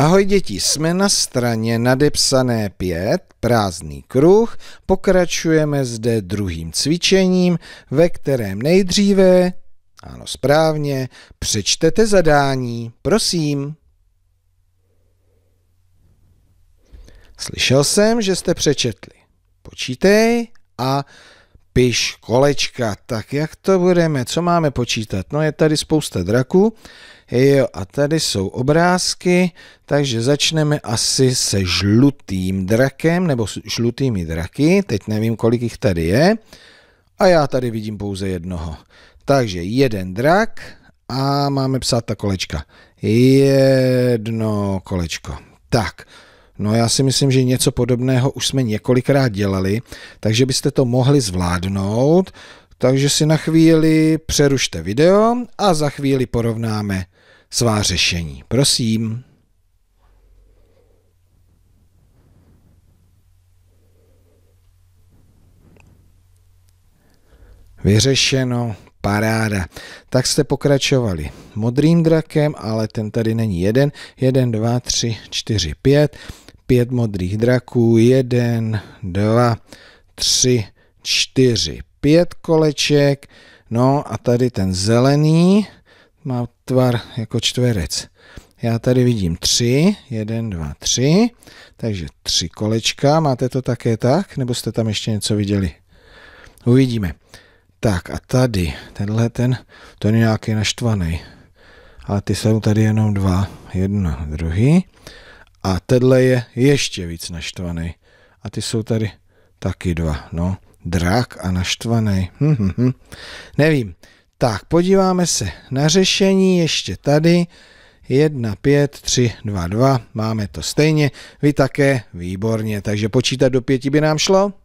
Ahoj děti, jsme na straně nadepsané 5, prázdný kruh. Pokračujeme zde druhým cvičením, ve kterém nejdříve, ano správně, přečtete zadání. Prosím. Slyšel jsem, že jste přečetli. Počítej a piš, kolečka, tak jak to budeme, co máme počítat? No je tady spousta draků, jo, a tady jsou obrázky, takže začneme asi se žlutým drakem, nebo s žlutými draky, teď nevím, kolik jich tady je, a já tady vidím pouze jednoho. Takže jeden drak a máme psát ta kolečka. Jedno kolečko. Tak, No já si myslím, že něco podobného už jsme několikrát dělali, takže byste to mohli zvládnout, takže si na chvíli přerušte video a za chvíli porovnáme svá řešení. Prosím. Vyřešeno, paráda. Tak jste pokračovali modrým drakem, ale ten tady není jeden. Jeden, dva, tři, čtyři, pět pět modrých draků, jeden, dva, tři, čtyři, pět koleček, no a tady ten zelený má tvar jako čtverec. Já tady vidím tři, jeden, dva, tři, takže tři kolečka, máte to také tak, nebo jste tam ještě něco viděli? Uvidíme. Tak a tady, tenhle ten, To je nějaký naštvaný. Ale ty jsou tady jenom dva, jedna, druhý a tenhle je ještě víc naštvaný. A ty jsou tady taky dva, no. Drak a naštvaný. Hm, hm, hm. Nevím. Tak, podíváme se na řešení ještě tady. 1, 5, 3, 2, 2. Máme to stejně. Vy také. Výborně. Takže počítat do pěti by nám šlo?